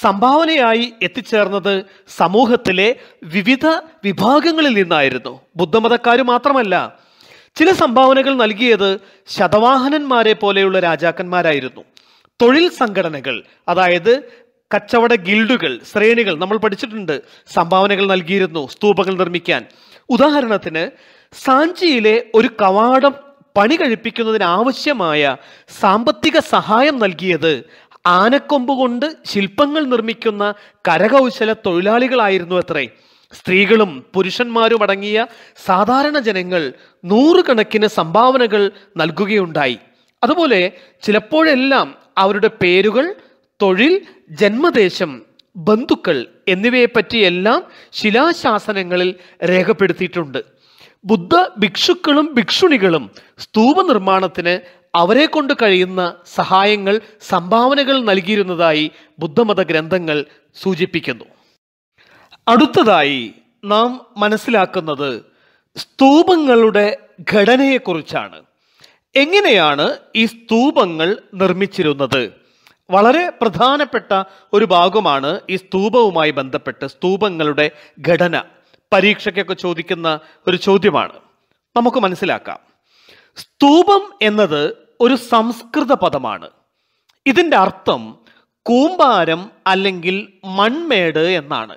സംഭാവനയായി എത്തിച്ചേർന്നത് സമൂഹത്തിലെ വിവിധ വിഭാഗങ്ങളിൽ നിന്നായിരുന്നു ബുദ്ധമതക്കാർ മാത്രമല്ല ചില സംഭാവനകൾ നൽകിയത് ശതവാഹനന്മാരെ പോലെയുള്ള രാജാക്കന്മാരായിരുന്നു തൊഴിൽ സംഘടനകൾ അതായത് കച്ചവട ഗിൽഡുകൾ ശ്രേണികൾ നമ്മൾ പഠിച്ചിട്ടുണ്ട് സംഭാവനകൾ നൽകിയിരുന്നു സ്തൂപങ്ങൾ നിർമ്മിക്കാൻ ഉദാഹരണത്തിന് സാഞ്ചിയിലെ ഒരു കവാടം പണി കഴിപ്പിക്കുന്നതിന് ആവശ്യമായ സാമ്പത്തിക സഹായം നൽകിയത് ആനക്കൊമ്പ് കൊണ്ട് ശില്പങ്ങൾ നിർമ്മിക്കുന്ന കരകൗശല തൊഴിലാളികളായിരുന്നു അത്രേ സ്ത്രീകളും പുരുഷന്മാരും അടങ്ങിയ സാധാരണ ജനങ്ങൾ നൂറുകണക്കിന് സംഭാവനകൾ നൽകുകയുണ്ടായി അതുപോലെ ചിലപ്പോഴെല്ലാം അവരുടെ പേരുകൾ തൊഴിൽ ജന്മദേശം ബന്ധുക്കൾ എന്നിവയെപ്പറ്റിയെല്ലാം ശിലാശാസനങ്ങളിൽ രേഖപ്പെടുത്തിയിട്ടുണ്ട് ബുദ്ധ ഭിക്ഷുക്കളും ഭിക്ഷുണികളും സ്തൂപ നിർമ്മാണത്തിന് അവരെ കൊണ്ട് കഴിയുന്ന സഹായങ്ങൾ സംഭാവനകൾ നൽകിയിരുന്നതായി ബുദ്ധമത ഗ്രന്ഥങ്ങൾ സൂചിപ്പിക്കുന്നു അടുത്തതായി നാം മനസ്സിലാക്കുന്നത് സ്തൂപങ്ങളുടെ ഘടനയെക്കുറിച്ചാണ് എങ്ങനെയാണ് ഈ സ്തൂപങ്ങൾ നിർമ്മിച്ചിരുന്നത് വളരെ പ്രധാനപ്പെട്ട ഒരു ഭാഗമാണ് ഈ സ്തൂപവുമായി ബന്ധപ്പെട്ട് സ്തൂപങ്ങളുടെ ഘടന പരീക്ഷയ്ക്കൊക്കെ ചോദിക്കുന്ന ഒരു ചോദ്യമാണ് നമുക്ക് മനസ്സിലാക്കാം സ്തൂപം എന്നത് ഒരു സംസ്കൃത പദമാണ് ഇതിൻ്റെ അർത്ഥം കൂമ്പാരം അല്ലെങ്കിൽ മൺമേട് എന്നാണ്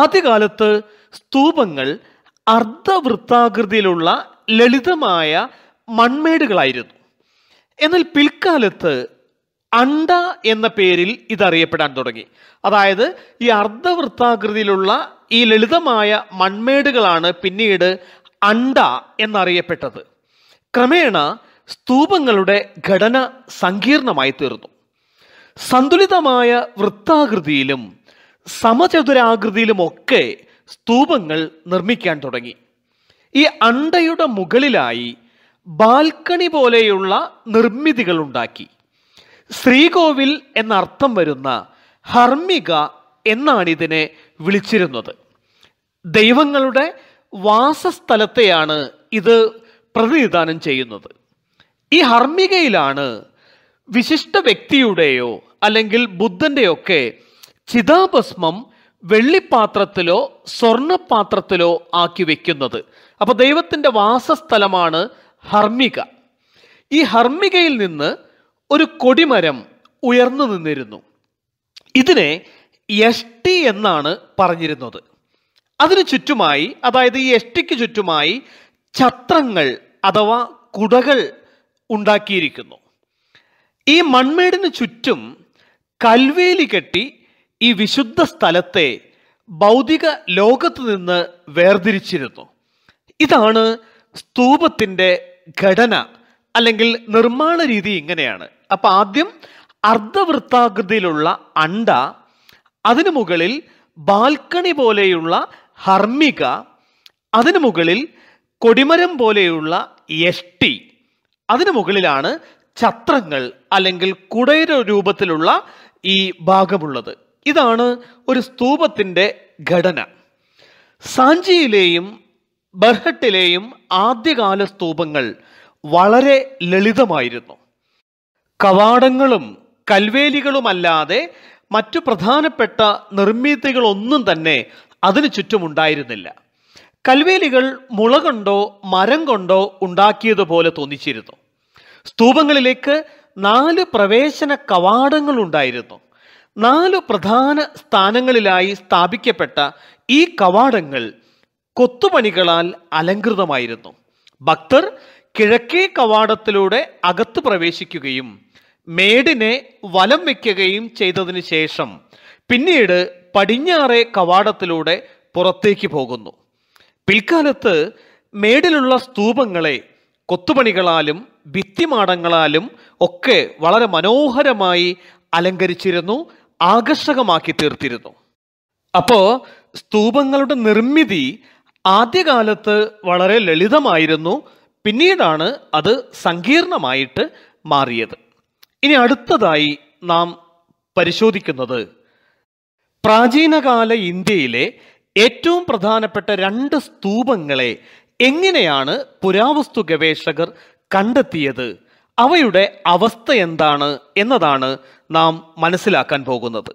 ആദ്യകാലത്ത് സ്തൂപങ്ങൾ അർദ്ധവൃത്താകൃതിയിലുള്ള ലളിതമായ മൺമേടുകളായിരുന്നു എന്നാൽ പിൽക്കാലത്ത് അണ്ട എന്ന പേരിൽ ഇതറിയപ്പെടാൻ തുടങ്ങി അതായത് ഈ അർദ്ധവൃത്താകൃതിയിലുള്ള ഈ ലളിതമായ മൺമേടുകളാണ് പിന്നീട് അണ്ട എന്നറിയപ്പെട്ടത് ക്രമേണ സ്തൂപങ്ങളുടെ ഘടന സങ്കീർണമായി തീർന്നു സന്തുലിതമായ വൃത്താകൃതിയിലും സമചതുരാകൃതിയിലുമൊക്കെ സ്തൂപങ്ങൾ നിർമ്മിക്കാൻ തുടങ്ങി ഈ അണ്ടയുടെ മുകളിലായി ബാൽക്കണി പോലെയുള്ള നിർമ്മിതികൾ ഉണ്ടാക്കി ശ്രീകോവിൽ എന്നർത്ഥം വരുന്ന ഹർമിക എന്നാണിതിനെ വിളിച്ചിരുന്നത് ദൈവങ്ങളുടെ വാസസ്ഥലത്തെയാണ് ഇത് പ്രതിനിധാനം ചെയ്യുന്നത് ഈ ഹർമ്മികയിലാണ് വിശിഷ്ട വ്യക്തിയുടെയോ അല്ലെങ്കിൽ ബുദ്ധൻ്റെയൊക്കെ ചിതാഭസ്മം വെള്ളിപ്പാത്രത്തിലോ സ്വർണപാത്രത്തിലോ ആക്കി വെക്കുന്നത് അപ്പോൾ ദൈവത്തിൻ്റെ വാസസ്ഥലമാണ് ഹർമ്മിക ഈ ഹർമ്മികയിൽ നിന്ന് ഒരു കൊടിമരം ഉയർന്നു നിന്നിരുന്നു ഇതിനെ യഷ്ടി എന്നാണ് പറഞ്ഞിരുന്നത് അതിനു ചുറ്റുമായി അതായത് ഈ എഷ്ടിക്ക് ചുറ്റുമായി ഛത്രങ്ങൾ അഥവാ കുടകൾ ഉണ്ടാക്കിയിരിക്കുന്നു ഈ മൺമേടിന് ചുറ്റും കൽവേലി കെട്ടി ഈ വിശുദ്ധ സ്ഥലത്തെ ഭൗതിക ലോകത്ത് നിന്ന് വേർതിരിച്ചിരുന്നു ഇതാണ് സ്തൂപത്തിൻ്റെ ഘടന അല്ലെങ്കിൽ നിർമ്മാണ രീതി ഇങ്ങനെയാണ് അപ്പോൾ ആദ്യം അർദ്ധവൃത്താകൃതിയിലുള്ള അണ്ട അതിനു മുകളിൽ ബാൽക്കണി പോലെയുള്ള ഹർമിക അതിനു മുകളിൽ കൊടിമരം പോലെയുള്ള എഷ്ടി അതിനു മുകളിലാണ് ഛത്രങ്ങൾ അല്ലെങ്കിൽ കുടയര രൂപത്തിലുള്ള ഈ ഭാഗമുള്ളത് ഇതാണ് ഒരു സ്തൂപത്തിൻ്റെ ഘടന സാഞ്ചിയിലെയും ബർഹട്ടിലെയും ആദ്യകാല സ്തൂപങ്ങൾ വളരെ ലളിതമായിരുന്നു കവാടങ്ങളും കൽവേലികളുമല്ലാതെ മറ്റു പ്രധാനപ്പെട്ട നിർമ്മിതികളൊന്നും തന്നെ അതിനു ചുറ്റുമുണ്ടായിരുന്നില്ല കൽവേലികൾ മുള കൊണ്ടോ മരം കൊണ്ടോ ഉണ്ടാക്കിയതുപോലെ തോന്നിച്ചിരുന്നു സ്തൂപങ്ങളിലേക്ക് നാല് പ്രവേശന കവാടങ്ങൾ ഉണ്ടായിരുന്നു നാല് പ്രധാന സ്ഥാനങ്ങളിലായി സ്ഥാപിക്കപ്പെട്ട ഈ കവാടങ്ങൾ കൊത്തുപണികളാൽ അലങ്കൃതമായിരുന്നു ഭക്തർ കിഴക്കേ കവാടത്തിലൂടെ അകത്ത് പ്രവേശിക്കുകയും മേടിനെ വലം വയ്ക്കുകയും ചെയ്തതിനു ശേഷം പിന്നീട് പടിഞ്ഞാറേ കവാടത്തിലൂടെ പുറത്തേക്ക് പോകുന്നു പിൽക്കാലത്ത് മേടിലുള്ള സ്തൂപങ്ങളെ കൊത്തുപണികളാലും ഭിത്തിമാടങ്ങളാലും ഒക്കെ വളരെ മനോഹരമായി അലങ്കരിച്ചിരുന്നു ആകർഷകമാക്കി തീർത്തിരുന്നു അപ്പോൾ സ്തൂപങ്ങളുടെ നിർമ്മിതി ആദ്യകാലത്ത് വളരെ ലളിതമായിരുന്നു പിന്നീടാണ് അത് സങ്കീർണമായിട്ട് മാറിയത് ഇനി അടുത്തതായി നാം പരിശോധിക്കുന്നത് പ്രാചീനകാല ഇന്ത്യയിലെ ഏറ്റവും പ്രധാനപ്പെട്ട രണ്ട് സ്തൂപങ്ങളെ എങ്ങനെയാണ് പുരാവസ്തു ഗവേഷകർ കണ്ടെത്തിയത് അവയുടെ അവസ്ഥ എന്താണ് എന്നതാണ് നാം മനസ്സിലാക്കാൻ പോകുന്നത്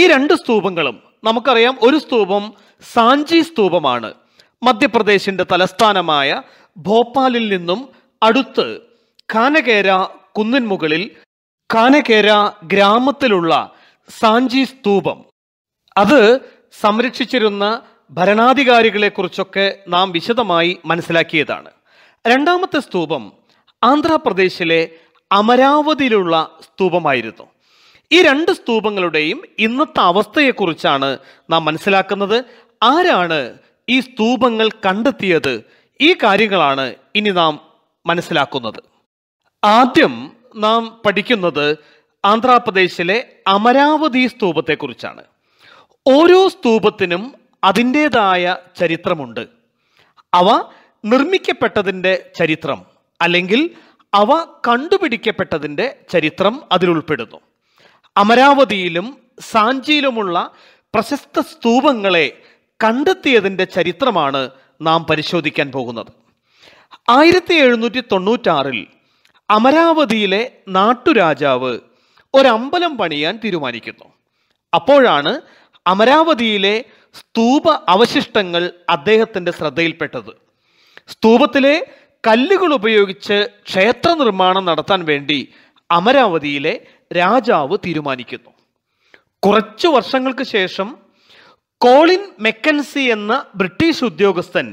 ഈ രണ്ട് സ്തൂപങ്ങളും നമുക്കറിയാം ഒരു സ്തൂപം സാഞ്ചി സ്തൂപമാണ് മധ്യപ്രദേശിൻ്റെ തലസ്ഥാനമായ ഭോപ്പാലിൽ നിന്നും അടുത്ത് കാനകേര കുന്നിൻമുകളിൽ കാനകേര ഗ്രാമത്തിലുള്ള സാഞ്ചി സ്തൂപം അത് സംരക്ഷിച്ചിരുന്ന ഭരണാധികാരികളെക്കുറിച്ചൊക്കെ നാം വിശദമായി മനസ്സിലാക്കിയതാണ് രണ്ടാമത്തെ സ്തൂപം ആന്ധ്രാപ്രദേശിലെ അമരാവതിയിലുള്ള സ്തൂപമായിരുന്നു ഈ രണ്ട് സ്തൂപങ്ങളുടെയും ഇന്നത്തെ അവസ്ഥയെക്കുറിച്ചാണ് നാം മനസ്സിലാക്കുന്നത് ആരാണ് ഈ സ്തൂപങ്ങൾ കണ്ടെത്തിയത് ഈ കാര്യങ്ങളാണ് ഇനി നാം മനസ്സിലാക്കുന്നത് ആദ്യം നാം പഠിക്കുന്നത് ആന്ധ്രാപ്രദേശിലെ അമരാവതി സ്തൂപത്തെക്കുറിച്ചാണ് ഓരോ സ്തൂപത്തിനും അതിൻ്റെതായ ചരിത്രമുണ്ട് അവ നിർമ്മിക്കപ്പെട്ടതിൻ്റെ ചരിത്രം അല്ലെങ്കിൽ അവ കണ്ടുപിടിക്കപ്പെട്ടതിൻ്റെ ചരിത്രം അതിലുൾപ്പെടുന്നു അമരാവതിയിലും സാഞ്ചിയിലുമുള്ള പ്രശസ്ത സ്തൂപങ്ങളെ കണ്ടെത്തിയതിൻ്റെ ചരിത്രമാണ് നാം പരിശോധിക്കാൻ പോകുന്നത് ആയിരത്തി എഴുന്നൂറ്റി തൊണ്ണൂറ്റാറിൽ അമരാവതിയിലെ നാട്ടുരാജാവ് ഒരമ്പലം പണിയാൻ തീരുമാനിക്കുന്നു അപ്പോഴാണ് അമരാവതിയിലെ സ്തൂപ അവശിഷ്ടങ്ങൾ അദ്ദേഹത്തിൻ്റെ ശ്രദ്ധയിൽപ്പെട്ടത് സ്തൂപത്തിലെ കല്ലുകൾ ഉപയോഗിച്ച് ക്ഷേത്ര നിർമ്മാണം നടത്താൻ വേണ്ടി അമരാവതിയിലെ രാജാവ് തീരുമാനിക്കുന്നു കുറച്ചു വർഷങ്ങൾക്ക് ശേഷം കോളിൻ മെക്കൻസി എന്ന ബ്രിട്ടീഷ് ഉദ്യോഗസ്ഥൻ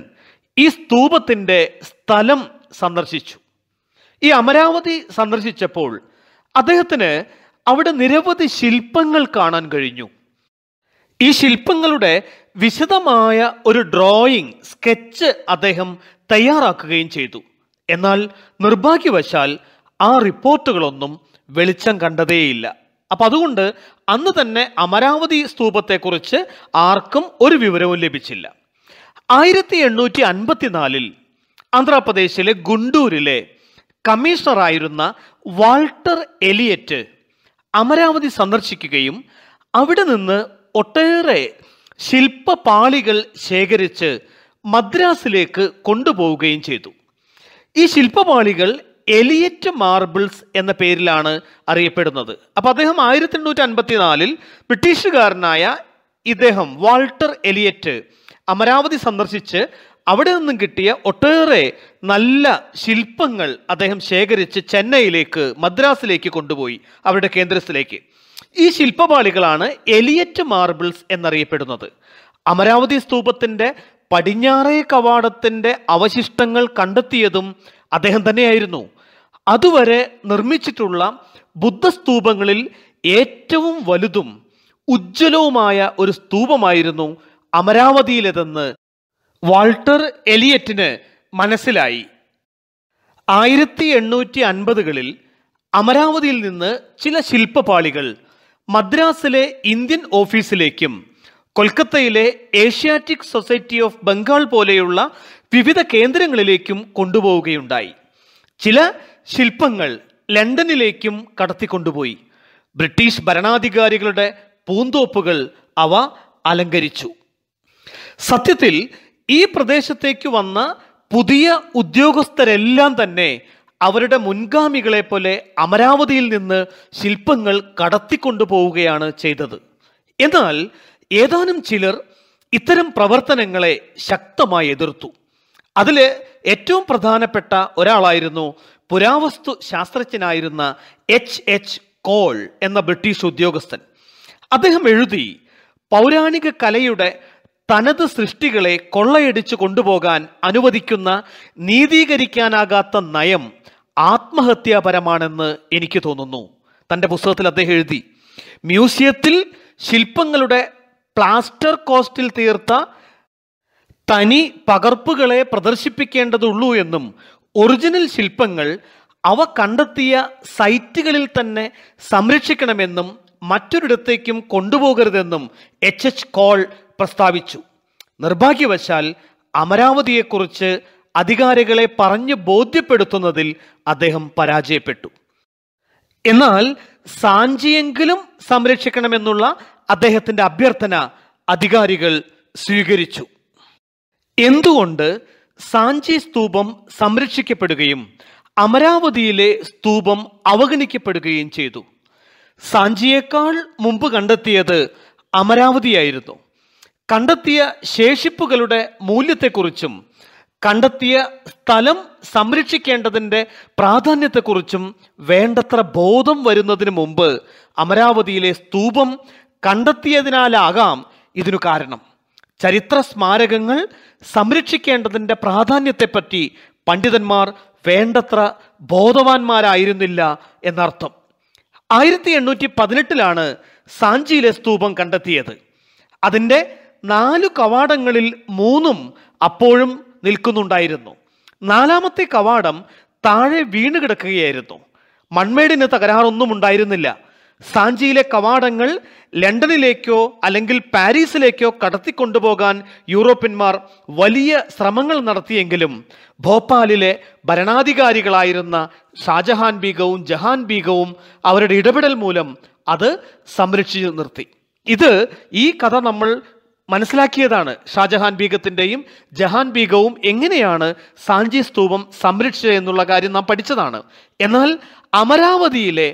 ഈ സ്തൂപത്തിൻ്റെ സ്ഥലം സന്ദർശിച്ചു ഈ അമരാവതി സന്ദർശിച്ചപ്പോൾ അദ്ദേഹത്തിന് അവിടെ നിരവധി ശില്പങ്ങൾ കാണാൻ കഴിഞ്ഞു ഈ ശില്പങ്ങളുടെ വിശദമായ ഒരു ഡ്രോയിങ് സ്കെച്ച് അദ്ദേഹം തയ്യാറാക്കുകയും ചെയ്തു എന്നാൽ നിർഭാഗ്യവശാൽ ആ റിപ്പോർട്ടുകളൊന്നും വെളിച്ചം കണ്ടതേയില്ല അപ്പം അതുകൊണ്ട് അന്ന് തന്നെ അമരാവതി സ്തൂപത്തെക്കുറിച്ച് ആർക്കും ഒരു വിവരവും ലഭിച്ചില്ല ആയിരത്തി എണ്ണൂറ്റി അൻപത്തിനാലിൽ ആന്ധ്രാപ്രദേശിലെ ഗുണ്ടൂരിലെ കമ്മീഷണറായിരുന്ന വാൾട്ടർ എലിയറ്റ് അമരാവതി സന്ദർശിക്കുകയും അവിടെ നിന്ന് ഒട്ടേറെ ശില്പപാളികൾ ശേഖരിച്ച് മദ്രാസിലേക്ക് കൊണ്ടുപോവുകയും ചെയ്തു ഈ ശില്പപാളികൾ എലിയറ്റ് മാർബിൾസ് എന്ന പേരിലാണ് അറിയപ്പെടുന്നത് അപ്പോൾ അദ്ദേഹം ആയിരത്തി എണ്ണൂറ്റി അൻപത്തിനാലിൽ ബ്രിട്ടീഷുകാരനായ ഇദ്ദേഹം വാൾട്ടർ എലിയറ്റ് അമരാവതി സന്ദർശിച്ച് അവിടെ നിന്നും കിട്ടിയ ഒട്ടേറെ നല്ല ശില്പങ്ങൾ അദ്ദേഹം ശേഖരിച്ച് ചെന്നൈയിലേക്ക് മദ്രാസിലേക്ക് കൊണ്ടുപോയി അവരുടെ കേന്ദ്രത്തിലേക്ക് ഈ ശില്പമാളികളാണ് എലിയറ്റ് മാർബിൾസ് എന്നറിയപ്പെടുന്നത് അമരാവതി സ്തൂപത്തിൻ്റെ പടിഞ്ഞാറേ കവാടത്തിൻ്റെ അവശിഷ്ടങ്ങൾ കണ്ടെത്തിയതും അദ്ദേഹം തന്നെയായിരുന്നു അതുവരെ നിർമ്മിച്ചിട്ടുള്ള ബുദ്ധസ്തൂപങ്ങളിൽ ഏറ്റവും വലുതും ഉജ്ജ്വലവുമായ ഒരു സ്തൂപമായിരുന്നു അമരാവതിയിലെതെന്ന് വാൾട്ടർ എലിയറ്റിന് മനസ്സിലായി ആയിരത്തി എണ്ണൂറ്റി അൻപതുകളിൽ അമരാവതിയിൽ നിന്ന് ചില ശില്പപാളികൾ മദ്രാസിലെ ഇന്ത്യൻ ഓഫീസിലേക്കും കൊൽക്കത്തയിലെ ഏഷ്യാറ്റിക് സൊസൈറ്റി ഓഫ് ബംഗാൾ പോലെയുള്ള വിവിധ കേന്ദ്രങ്ങളിലേക്കും കൊണ്ടുപോവുകയുണ്ടായി ചില ശില്പങ്ങൾ ലണ്ടനിലേക്കും കടത്തിക്കൊണ്ടുപോയി ബ്രിട്ടീഷ് ഭരണാധികാരികളുടെ പൂന്തോപ്പുകൾ അവ അലങ്കരിച്ചു സത്യത്തിൽ ഈ പ്രദേശത്തേക്ക് വന്ന പുതിയ ഉദ്യോഗസ്ഥരെല്ലാം തന്നെ അവരുടെ മുൻഗാമികളെ പോലെ അമരാവതിയിൽ നിന്ന് ശില്പങ്ങൾ കടത്തിക്കൊണ്ടുപോവുകയാണ് ചെയ്തത് എന്നാൽ ഏതാനും ചിലർ ഇത്തരം പ്രവർത്തനങ്ങളെ ശക്തമായി എതിർത്തു അതിൽ ഏറ്റവും പ്രധാനപ്പെട്ട ഒരാളായിരുന്നു പുരാവസ്തു ശാസ്ത്രജ്ഞനായിരുന്ന എച്ച് എച്ച് കോൾ എന്ന ബ്രിട്ടീഷ് ഉദ്യോഗസ്ഥൻ അദ്ദേഹം എഴുതി പൗരാണിക കലയുടെ തനത് സൃഷ്ടികളെ കൊള്ളയടിച്ചു കൊണ്ടുപോകാൻ അനുവദിക്കുന്ന നീതീകരിക്കാനാകാത്ത നയം ആത്മഹത്യാപരമാണെന്ന് എനിക്ക് തോന്നുന്നു തൻ്റെ പുസ്തകത്തിൽ അദ്ദേഹം എഴുതി മ്യൂസിയത്തിൽ ശില്പങ്ങളുടെ പ്ലാസ്റ്റർ കോസ്റ്റിൽ തീർത്ത തനി പകർപ്പുകളെ പ്രദർശിപ്പിക്കേണ്ടതുള്ളൂ എന്നും ഒറിജിനൽ ശില്പങ്ങൾ അവ കണ്ടെത്തിയ സൈറ്റുകളിൽ തന്നെ സംരക്ഷിക്കണമെന്നും മറ്റൊരിടത്തേക്കും കൊണ്ടുപോകരുതെന്നും എച്ച് എച്ച് കോൾ പ്രസ്താവിച്ചു നിർഭാഗ്യവശാൽ അമരാവതിയെക്കുറിച്ച് അധികാരികളെ പറഞ്ഞ് ബോധ്യപ്പെടുത്തുന്നതിൽ അദ്ദേഹം പരാജയപ്പെട്ടു എന്നാൽ സാഞ്ചിയെങ്കിലും സംരക്ഷിക്കണമെന്നുള്ള അദ്ദേഹത്തിൻ്റെ അഭ്യർത്ഥന അധികാരികൾ സ്വീകരിച്ചു എന്തുകൊണ്ട് സാഞ്ചി സ്തൂപം സംരക്ഷിക്കപ്പെടുകയും അമരാവതിയിലെ സ്തൂപം അവഗണിക്കപ്പെടുകയും ചെയ്തു സാഞ്ചിയേക്കാൾ മുമ്പ് കണ്ടെത്തിയത് അമരാവതിയായിരുന്നു കണ്ടെത്തിയ ശേഷിപ്പുകളുടെ മൂല്യത്തെക്കുറിച്ചും കണ്ടെത്തിയ സ്ഥലം സംരക്ഷിക്കേണ്ടതിൻ്റെ പ്രാധാന്യത്തെക്കുറിച്ചും വേണ്ടത്ര ബോധം വരുന്നതിന് മുമ്പ് അമരാവതിയിലെ സ്തൂപം കണ്ടെത്തിയതിനാലാകാം ഇതിനു കാരണം ചരിത്ര സ്മാരകങ്ങൾ സംരക്ഷിക്കേണ്ടതിൻ്റെ പ്രാധാന്യത്തെപ്പറ്റി പണ്ഡിതന്മാർ വേണ്ടത്ര ബോധവാന്മാരായിരുന്നില്ല എന്നർത്ഥം ആയിരത്തി എണ്ണൂറ്റി പതിനെട്ടിലാണ് സാഞ്ചിയിലെ സ്തൂപം കണ്ടെത്തിയത് അതിൻ്റെ നാലു കവാടങ്ങളിൽ മൂന്നും അപ്പോഴും നിൽക്കുന്നുണ്ടായിരുന്നു നാലാമത്തെ കവാടം താഴെ വീണ് കിടക്കുകയായിരുന്നു മൺമേടിന് തകരാറൊന്നും ഉണ്ടായിരുന്നില്ല സാഞ്ചിയിലെ കവാടങ്ങൾ ലണ്ടനിലേക്കോ അല്ലെങ്കിൽ പാരീസിലേക്കോ കടത്തിക്കൊണ്ടുപോകാൻ യൂറോപ്യന്മാർ വലിയ ശ്രമങ്ങൾ നടത്തിയെങ്കിലും ഭോപ്പാലിലെ ഭരണാധികാരികളായിരുന്ന ഷാജഹാൻ ബീഗവും ജഹാൻ ബീഗവും അവരുടെ ഇടപെടൽ മൂലം അത് സംരക്ഷിച്ചു നിർത്തി ഇത് ഈ കഥ നമ്മൾ മനസ്സിലാക്കിയതാണ് ഷാജഹാൻ ബീഗത്തിൻ്റെയും ജഹാൻ ബീഗവും എങ്ങനെയാണ് സാഞ്ചി സ്തൂപം സംരക്ഷിച്ചത് എന്നുള്ള കാര്യം നാം പഠിച്ചതാണ് എന്നാൽ അമരാവതിയിലെ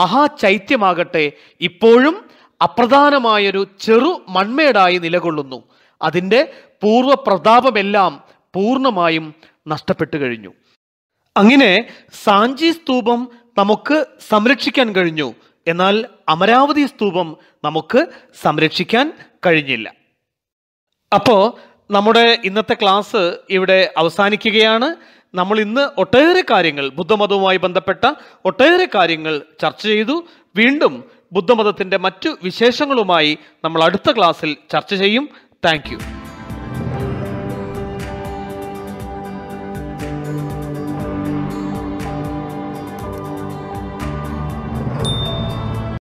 മഹാചൈത്യമാകട്ടെ ഇപ്പോഴും അപ്രധാനമായൊരു ചെറു മൺമേടായി നിലകൊള്ളുന്നു അതിൻ്റെ പൂർവ്വ പ്രതാപമെല്ലാം പൂർണ്ണമായും നഷ്ടപ്പെട്ടു കഴിഞ്ഞു അങ്ങനെ സാഞ്ചി സ്തൂപം നമുക്ക് സംരക്ഷിക്കാൻ കഴിഞ്ഞു എന്നാൽ അമരാവതി സ്തൂപം നമുക്ക് സംരക്ഷിക്കാൻ കഴിഞ്ഞില്ല അപ്പോൾ നമ്മുടെ ഇന്നത്തെ ക്ലാസ് ഇവിടെ അവസാനിക്കുകയാണ് നമ്മൾ ഇന്ന് ഒട്ടേറെ കാര്യങ്ങൾ ബുദ്ധമതവുമായി ബന്ധപ്പെട്ട ഒട്ടേറെ കാര്യങ്ങൾ ചർച്ച ചെയ്തു വീണ്ടും ബുദ്ധമതത്തിൻ്റെ മറ്റു വിശേഷങ്ങളുമായി നമ്മൾ അടുത്ത ക്ലാസ്സിൽ ചർച്ച ചെയ്യും താങ്ക്